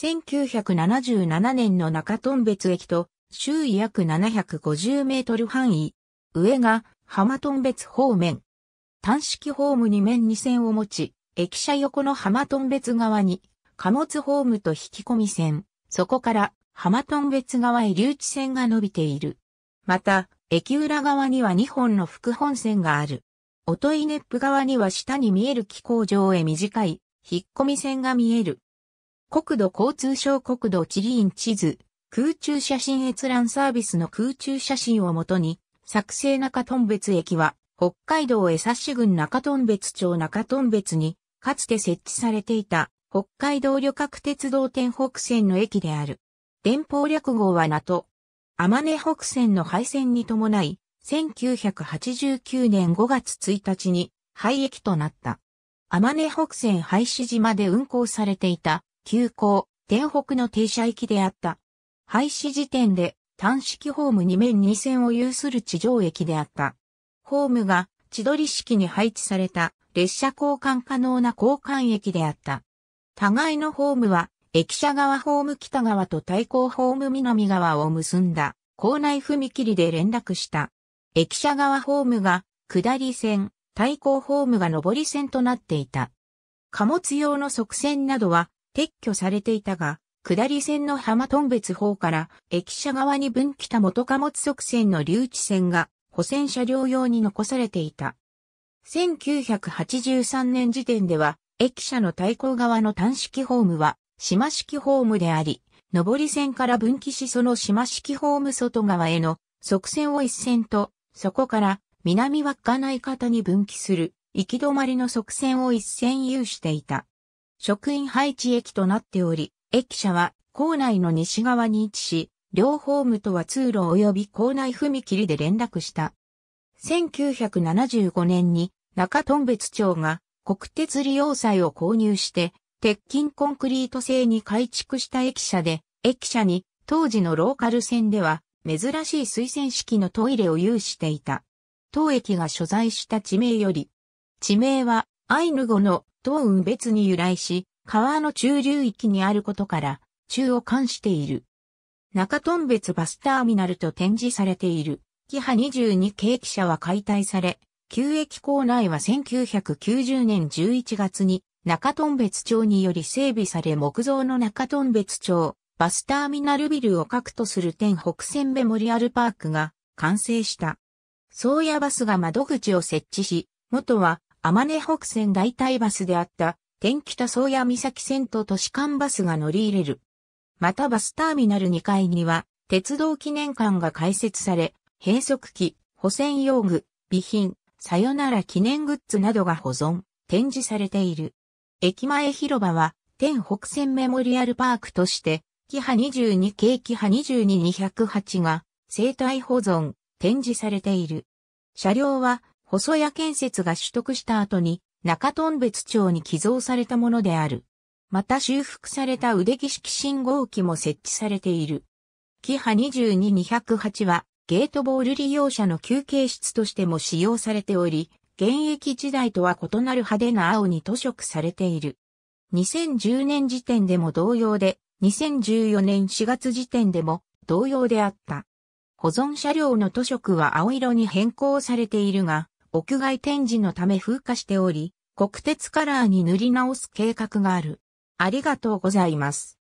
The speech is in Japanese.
1977年の中トン別駅と周囲約750メートル範囲、上が浜トン別方面。単式ホーム2面2線を持ち、駅舎横の浜トン別側に貨物ホームと引き込み線、そこから浜トン別側へ留置線が伸びている。また、駅裏側には2本の副本線がある。音いネップ側には下に見える気候上へ短い、引っ込み線が見える。国土交通省国土地理院地図、空中写真閲覧サービスの空中写真をもとに、作成中トン別駅は、北海道江差市郡中トン別町中トン別に、かつて設置されていた、北海道旅客鉄道天北線の駅である。電報略号は名と、天根北線の廃線に伴い、1989年5月1日に廃駅となった。天根北線廃止島で運行されていた急行、天北の停車駅であった。廃止時点で単式ホーム2面2線を有する地上駅であった。ホームが地取式に配置された列車交換可能な交換駅であった。互いのホームは駅舎側ホーム北側と対向ホーム南側を結んだ校内踏切で連絡した。駅舎側ホームが下り線、対向ホームが上り線となっていた。貨物用の側線などは撤去されていたが、下り線の浜頓別方から駅舎側に分岐た元貨物側線の留置線が保線車両用に残されていた。1983年時点では駅舎の対向側の単式ホームは島式ホームであり、上り線から分岐しその島式ホーム外側への側線を一線と、そこから南稚内方に分岐する行き止まりの側線を一線有していた。職員配置駅となっており、駅舎は校内の西側に位置し、両ホームとは通路及び校内踏切で連絡した。1975年に中トン別町が国鉄利用債を購入して、鉄筋コンクリート製に改築した駅舎で、駅舎に当時のローカル線では珍しい水洗式のトイレを有していた。当駅が所在した地名より、地名はアイヌ語の東雲別に由来し、川の中流域にあることから、中を冠している。中トン別バスターミナルと展示されている、キハ22系汽車は解体され、旧駅構内は1990年11月に中トン別町により整備され木造の中トン別町、バスターミナルビルを核とする天北線メモリアルパークが完成した。宗谷バスが窓口を設置し、元は天根北線代替バスであった、天北宗谷岬線と都市間バスが乗り入れる。またバスターミナル2階には、鉄道記念館が開設され、閉塞機、保線用具、備品、さよなら記念グッズなどが保存、展示されている。駅前広場は、天北線メモリアルパークとして、キハ22系キハ22208が、生態保存、展示されている。車両は、細谷建設が取得した後に中頓別町に寄贈されたものである。また修復された腕木式信号機も設置されている。キハ22208はゲートボール利用者の休憩室としても使用されており、現役時代とは異なる派手な青に塗色されている。2010年時点でも同様で、2014年4月時点でも同様であった。保存車両の塗色は青色に変更されているが、屋外展示のため風化しており、国鉄カラーに塗り直す計画がある。ありがとうございます。